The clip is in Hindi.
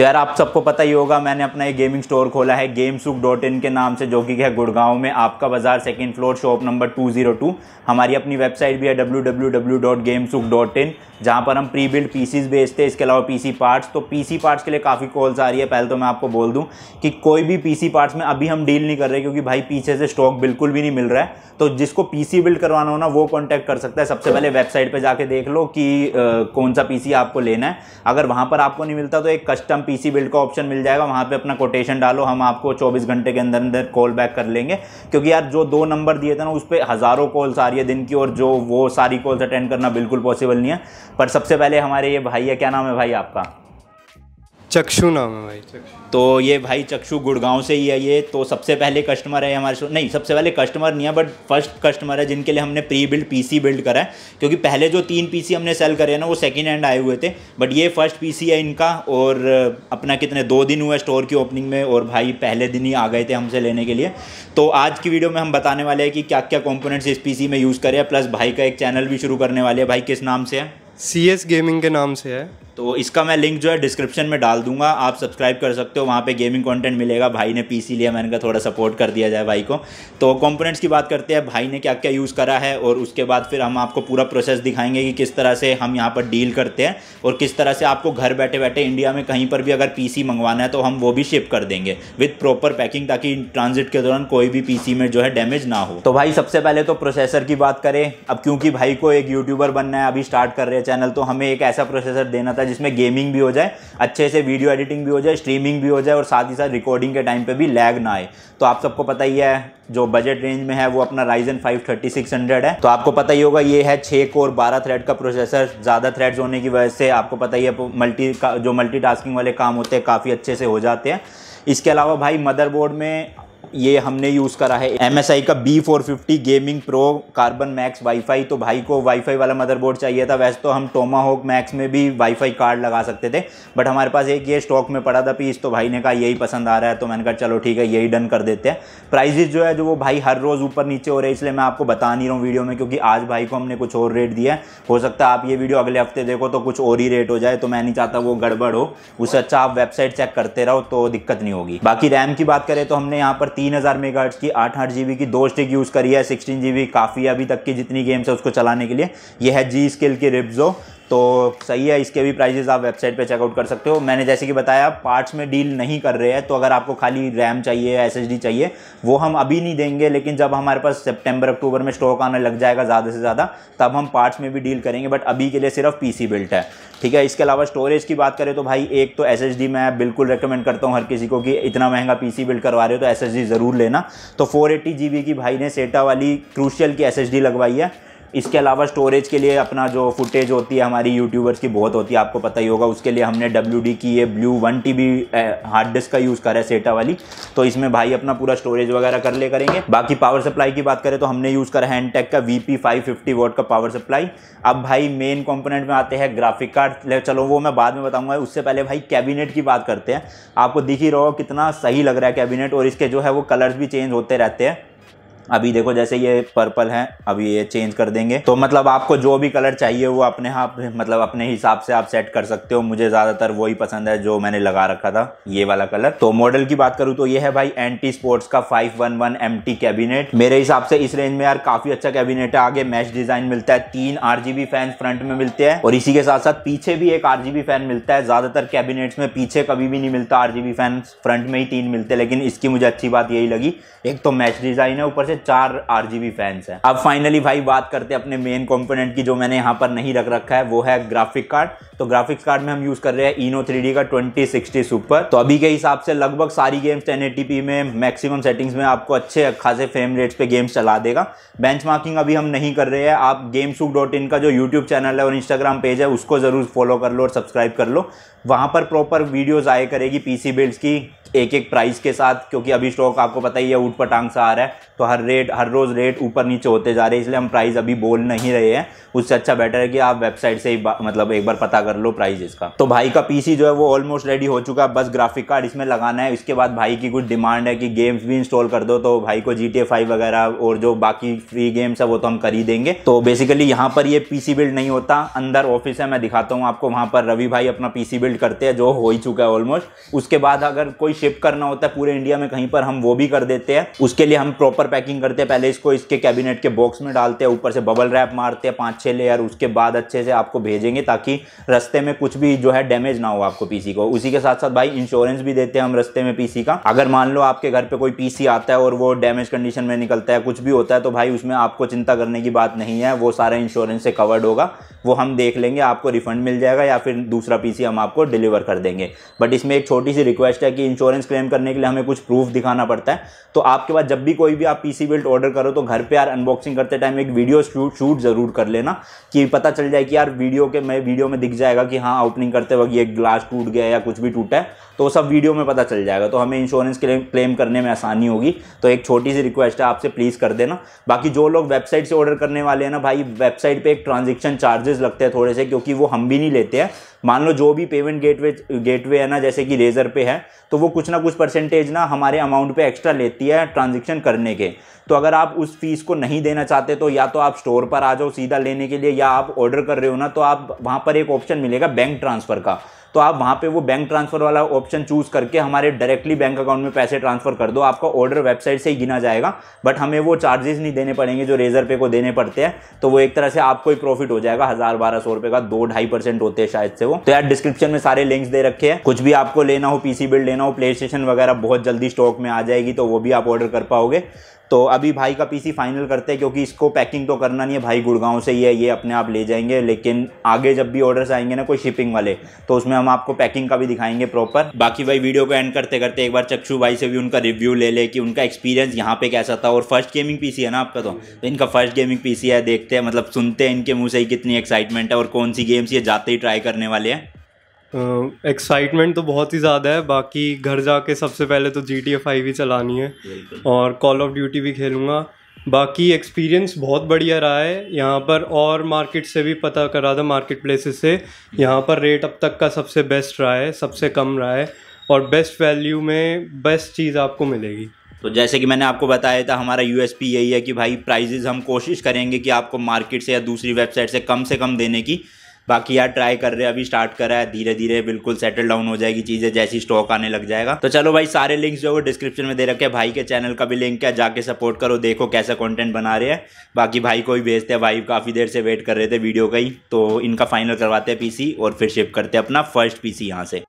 तो यार आप सबको पता ही होगा मैंने अपना एक गेमिंग स्टोर खोला है गेमसुक डॉट इन के नाम से जो कि है गुड़गांव में आपका बाजार सेकंड फ्लोर शॉप नंबर 202 हमारी अपनी वेबसाइट भी है डब्ल्यू डब्ल्यू डब्ल्यू डॉट सुख डॉट इन जहाँ पर हम प्री बिल्ड पीसीज बेचते हैं इसके अलावा पीसी पार्ट्स तो पीसी पार्ट्स के लिए काफ़ी कॉल्स आ रही है पहले तो मैं आपको बोल दूँ कि कोई भी सी पार्ट्स में अभी हम डील नहीं कर रहे क्योंकि भाई पीछे से स्टॉक बिल्कुल भी नहीं मिल रहा है तो जिसको सी बिल्ड करवाना हो ना वो कॉन्टैक्ट कर सकता है सबसे पहले वेबसाइट पर जाके देख लो कि कौन सा सी आपको लेना है अगर वहाँ पर आपको नहीं मिलता तो एक कस्टम पीसी बिल्ड का ऑप्शन मिल जाएगा वहाँ पे अपना कोटेशन डालो हम आपको 24 घंटे के अंदर अंदर कॉल बैक कर लेंगे क्योंकि यार जो दो नंबर दिए थे ना उस पर हज़ारों कॉल्स आ रही है दिन की और जो वो सारी कॉल्स अटेंड करना बिल्कुल पॉसिबल नहीं है पर सबसे पहले हमारे ये भाई है क्या नाम है भाई आपका चक्षु नाम है भाई चक्षु तो ये भाई चक्षु गुड़गांव से ही है ये तो सबसे पहले कस्टमर है हमारे नहीं सबसे पहले कस्टमर नहीं है बट फर्स्ट कस्टमर है जिनके लिए हमने प्री बिल्ड पीसी बिल्ड करा है क्योंकि पहले जो तीन पीसी हमने सेल करे ना वो सेकेंड हैंड आए हुए थे बट ये फर्स्ट पीसी है इनका और अपना कितने दो दिन हुए स्टोर की ओपनिंग में और भाई पहले दिन ही आ गए थे हमसे लेने के लिए तो आज की वीडियो में हम बताने वाले हैं कि क्या क्या कॉम्पोनेंट्स इस पी में यूज़ करें प्लस भाई का एक चैनल भी शुरू करने वाले हैं भाई किस नाम से है सी एस गेमिंग के नाम से है तो इसका मैं लिंक जो है डिस्क्रिप्शन में डाल दूंगा आप सब्सक्राइब कर सकते हो वहाँ पे गेमिंग कंटेंट मिलेगा भाई ने पीसी लिया मैंने कहा थोड़ा सपोर्ट कर दिया जाए भाई को तो कंपोनेंट्स की बात करते हैं भाई ने क्या क्या यूज़ करा है और उसके बाद फिर हम आपको पूरा प्रोसेस दिखाएंगे कि किस तरह से हम यहाँ पर डील करते हैं और किस तरह से आपको घर बैठे बैठे इंडिया में कहीं पर भी अगर पी मंगवाना है तो हम वो भी शिप कर देंगे विथ प्रॉपर पैकिंग ताकि ट्रांजिट के दौरान कोई भी पी में जो है डैमेज ना हो तो भाई सबसे पहले तो प्रोसेसर की बात करें अब क्योंकि भाई को एक यूट्यूबर बनना है अभी स्टार्ट कर रहे हैं चैनल तो हमें एक ऐसा प्रोसेसर देना था जिसमें गेमिंग भी हो जाए अच्छे से वीडियो एडिटिंग भी हो जाए स्ट्रीमिंग भी हो जाए और साथ ही साथ रिकॉर्डिंग के टाइम पे भी लैग ना आए तो आप सबको पता ही है जो बजट रेंज में है वो अपना Ryzen five thirty six hundred है तो आपको पता ही होगा ये है छः कोर बारह थ्रेड का प्रोसेसर ज़्यादा थ्रेड्स होने की वजह से आपको पता ही है मल्टी जो मल्टी वाले काम होते हैं काफ़ी अच्छे से हो जाते हैं इसके अलावा भाई मदरबोर्ड में ये हमने यूज़ करा है एम एस आई का B four fifty gaming pro carbon max wifi तो भाई को वाईफाई वाला मदरबोर्ड चाहिए था वैसे तो हम टोमा होक मैक्स में भी वाईफाई कार्ड लगा सकते थे बट हमारे पास एक ये स्टॉक में पड़ा था पीस तो भाई ने कहा यही पसंद आ रहा है तो मैंने कहा चलो ठीक है यही डन कर देते हैं प्राइजेज जो है जो वो भाई हर रोज़ ऊपर नीचे हो रहे हैं इसलिए मैं आपको बता नहीं रहा हूँ वीडियो में क्योंकि आज भाई को हमने कुछ और रेट दिया है हो सकता है आप ये वीडियो अगले हफ्ते देखो तो कुछ और ही रेट हो जाए तो मैं नहीं चाहता वो गड़बड़ हो उससे अच्छा आप वेबसाइट चेक करते रहो तो दिक्कत नहीं होगी बाकी रैम की बात करें तो हमने यहाँ पर तीन हज़ार मेगा की आठ आठ जी की दो स्टिक यूज़ करी है सिक्सटीन जी काफ़ी अभी तक की जितनी गेम्स है उसको चलाने के लिए यह है जी स्किल की रिप्जो तो सही है इसके भी प्राइजेज आप वेबसाइट पे चेकआउट कर सकते हो मैंने जैसे कि बताया पार्ट्स में डील नहीं कर रहे हैं तो अगर आपको खाली रैम चाहिए एस चाहिए वो हम अभी नहीं देंगे लेकिन जब हमारे पास सेप्टेम्बर अक्टूबर में स्टॉक आने लग जाएगा ज़्यादा से ज़्यादा तब हम पार्ट्स में भी डील करेंगे बट अभी के लिए सिर्फ पी बिल्ट है ठीक है इसके अलावा स्टोरेज की बात करें तो भाई एक तो एस मैं बिल्कुल रिकमेंड करता हूँ हर किसी को कि इतना महंगा पी बिल्ड करवा रहे हो तो एस ज़रूर लेना तो फोर एट्टी की भाई ने सेटा वाली क्रूशियल की एस लगवाई है इसके अलावा स्टोरेज के लिए अपना जो फुटेज होती है हमारी यूट्यूबर्स की बहुत होती है आपको पता ही होगा उसके लिए हमने डब्ल्यू डी की ये blue one T B hard disk का यूज़ करा है सेटा वाली तो इसमें भाई अपना पूरा स्टोरेज वगैरह कर ले करेंगे बाकी पावर सप्लाई की बात करें तो हमने यूज़ करा हैंड टेक का V P five fifty watt का पावर सप्लाई अब भाई मेन कॉम्पोनेंट में आते हैं ग्राफिक कार्ड चलो वो मैं बाद में बताऊँगा उससे पहले भाई कैबिनेट की बात करते हैं आपको दिख ही रहो कितना सही लग रहा है कैबिनेट और इसके जो है वो कलर्स भी चेंज होते रहते हैं अभी देखो जैसे ये पर्पल है अभी ये चेंज कर देंगे तो मतलब आपको जो भी कलर चाहिए वो अपने आप हाँ, मतलब अपने हिसाब से आप सेट कर सकते हो मुझे ज़्यादातर वही पसंद है जो मैंने लगा रखा था ये वाला कलर तो मॉडल की बात करूं तो ये है भाई एंटी स्पोर्ट्स का five one one M T cabinet मेरे हिसाब से इस रेंज में यार काफ़ी अच्छा कैबिनेट है आगे मैच डिज़ाइन मिलता है तीन आर फैन फ्रंट में मिलते हैं और इसी के साथ साथ पीछे भी एक आर फैन मिलता है ज़्यादातर कैबिनेट्स में पीछे कभी भी नहीं मिलता आर फैन फ्रंट में ही तीन मिलते हैं लेकिन इसकी मुझे अच्छी बात यही लगी एक तो मैच डिज़ाइन है ऊपर से चार आर फैंस हैं अब फाइनली भाई बात करते हैं अपने मेन कॉम्पोनेंट की जो मैंने यहाँ पर नहीं रख रखा है वो है ग्राफिक कार्ड तो ग्राफिक्स कार्ड में हम यूज कर रहे हैं इनो थ्री का ट्वेंटी सिक्सटी सुपर तो अभी के हिसाब से लगभग सारी गेम्स टेन में मैक्सिमम सेटिंग्स में आपको अच्छे खासे फ्रेम रेट्स पे गेम्स चला देगा बेंचमार्किंग अभी हम नहीं कर रहे हैं आप गेमसुक डॉट इन का जो यूट्यूब चैनल है और इंस्टाग्राम पेज है उसको ज़रूर फॉलो कर लो और सब्सक्राइब कर लो वहाँ पर प्रॉपर वीडियोज़ आए करेगी पीसी बिल्ड्स की एक एक प्राइस के साथ क्योंकि अभी स्टॉक आपको पता ही है उठ पटांग सा आ रहा है तो हर हर रेट हर रोज़ रेट ऊपर नीचे होते जा रहे हैं इसलिए हम प्राइस अभी बोल नहीं रहे हैं उससे अच्छा बेटर है कि आप वेबसाइट से ही मतलब एक बार पता कर लो प्राइस इसका तो भाई का पीसी जो है वो ऑलमोस्ट रेडी हो चुका है बस ग्राफिक कार्ड इसमें लगाना है इसके बाद भाई की कुछ डिमांड है कि गेम्स भी इंस्टॉल कर दो तो भाई को जी टी वगैरह और जो बाकी फ्री गेम्स है वो तो हम कर ही देंगे तो बेसिकली यहाँ पर ये पी बिल्ड नहीं होता अंदर ऑफिस है मैं दिखाता हूँ आपको वहाँ पर रवि भाई अपना पी बिल्ड करते हैं जो हो ही चुका है ऑलमोस्ट उसके बाद अगर कोई शिप करना होता है पूरे इंडिया में कहीं पर हम वो भी कर देते हैं उसके लिए हम प्रॉपर पैकिंग पैकिंग करते हैं पहले इसको इसके कैबिनेट के बॉक्स में डालते हैं ऊपर से बबल रैप मारते हैं पाँच छः लेयर उसके बाद अच्छे से आपको भेजेंगे ताकि रस्ते में कुछ भी जो है डैमेज ना हो आपको पीसी को उसी के साथ साथ भाई इंश्योरेंस भी देते हैं हम रस्ते में पीसी का अगर मान लो आपके घर पर कोई पीसी आता है और वो डैमेज कंडीशन में निकलता है कुछ भी होता है तो भाई उसमें आपको चिंता करने की बात नहीं है वो सारा इंश्योरेंस से कवर्ड होगा वो हम देख लेंगे आपको रिफंड मिल जाएगा या फिर दूसरा पीसी हम आपको डिलीवर कर देंगे बट इसमें एक छोटी सी रिक्वेस्ट है कि इंश्योरेंस क्लेम करने के लिए हमें कुछ प्रूफ दिखाना पड़ता है तो आपके पास जब भी कोई भी आप पीसी पीसी बेल्ट ऑर्डर करो तो घर पे यार अनबॉक्सिंग करते टाइम एक वीडियो शूट शूट ज़रूर कर लेना कि पता चल जाए कि यार वीडियो के मैं वीडियो में दिख जाएगा कि हाँ ओपनिंग करते वक्त ये ग्लास टूट गया या कुछ भी टूटा है तो सब वीडियो में पता चल जाएगा तो हमें इंश्योरेंस क्लेम क्लेम करने में आसानी होगी तो एक छोटी सी रिक्वेस्ट है आपसे प्लीज़ कर देना बाकी जो लोग वेबसाइट से ऑर्डर करने वाले हैं ना भाई वेबसाइट पर एक ट्रांजेक्शन चार्जेस लगते हैं थोड़े से क्योंकि वो हम भी नहीं लेते हैं मान लो जो भी पेमेंट गेटवे गेटवे है ना जैसे कि रेजर पे है तो वो कुछ ना कुछ परसेंटेज ना हमारे अमाउंट पे एक्स्ट्रा लेती है ट्रांजेक्शन करने के तो अगर आप उस फीस को नहीं देना चाहते तो या तो आप स्टोर पर आ जाओ सीधा लेने के लिए या आप ऑर्डर कर रहे हो ना तो आप वहाँ पर एक ऑप्शन मिलेगा बैंक ट्रांसफ़र का तो आप वहाँ पे वो बैंक ट्रांसफ़र वाला ऑप्शन चूज़ करके हमारे डायरेक्टली बैंक अकाउंट में पैसे ट्रांसफ़र कर दो आपका ऑर्डर वेबसाइट से ही गिना जाएगा बट हमें वो चार्जेस नहीं देने पड़ेंगे जो रेजर पे को देने पड़ते हैं तो वो एक तरह से आपको ही प्रॉफिट हो जाएगा हज़ार बारह सौ रुपये का दो ढाई परसेंट होते हैं शायद से वो तो यार डिस्क्रिप्शन में सारे लिंक्स दे रखे हैं कुछ भी आपको लेना हो पीसी बिल्ड लेना हो प्ले स्टेशन वगैरह बहुत जल्दी स्टॉक में आ जाएगी तो वो भी आप ऑर्डर कर पाओगे तो अभी भाई का पीसी फाइनल करते हैं क्योंकि इसको पैकिंग तो करना नहीं है भाई गुड़गांव से ही है ये अपने आप ले जाएंगे लेकिन आगे जब भी ऑर्डर्स आएंगे ना कोई शिपिंग वाले तो उसमें हम आपको पैकिंग का भी दिखाएंगे प्रॉपर बाकी भाई वीडियो को एंड करते करते एक बार चक्षु भाई से भी उनका रिव्यू ले ले कि उनका एक्सपीरियंस यहाँ पे कैसा था और फर्स्ट गेमिंग पी है ना आपका तो, तो इनका फर्स्ट गेमिंग पी है देखते हैं मतलब सुनते हैं इनके मुँह से ही कितनी एक्साइटमेंट है और कौन सी गेम्स ये जाते ही ट्राई करने वाले हैं एक्साइटमेंट तो बहुत ही ज़्यादा है बाकी घर जाके सबसे पहले तो जी टी एफ फाइव ही चलानी है और कॉल ऑफ ड्यूटी भी खेलूँगा बाकी एक्सपीरियंस बहुत बढ़िया रहा है यहाँ पर और मार्केट से भी पता करा था मार्केट प्लेसेस से यहाँ पर रेट अब तक का सबसे बेस्ट रहा है सबसे कम रहा है और बेस्ट वैल्यू में बेस्ट चीज़ आपको मिलेगी तो जैसे कि मैंने आपको बताया था हमारा यू यही है कि भाई प्राइजेज़ हम कोशिश करेंगे कि आपको मार्केट से या दूसरी वेबसाइट से कम से कम देने की बाकी यार ट्राई कर रहे हैं अभी स्टार्ट करा है धीरे धीरे बिल्कुल सेटल डाउन हो जाएगी चीजें जैसी स्टॉक आने लग जाएगा तो चलो भाई सारे लिंक्स जो है डिस्क्रिप्शन में दे रखे हैं भाई के चैनल का भी लिंक है जाके सपोर्ट करो देखो कैसा कॉन्टेंट बना रहे हैं बाकी भाई को भी भेजते हैं भाई काफी देर से वेट कर रहे थे वीडियो का ही तो इनका फाइनल करवाते हैं पीसी और फिर शिफ्ट करते हैं अपना फर्स्ट पीसी यहाँ से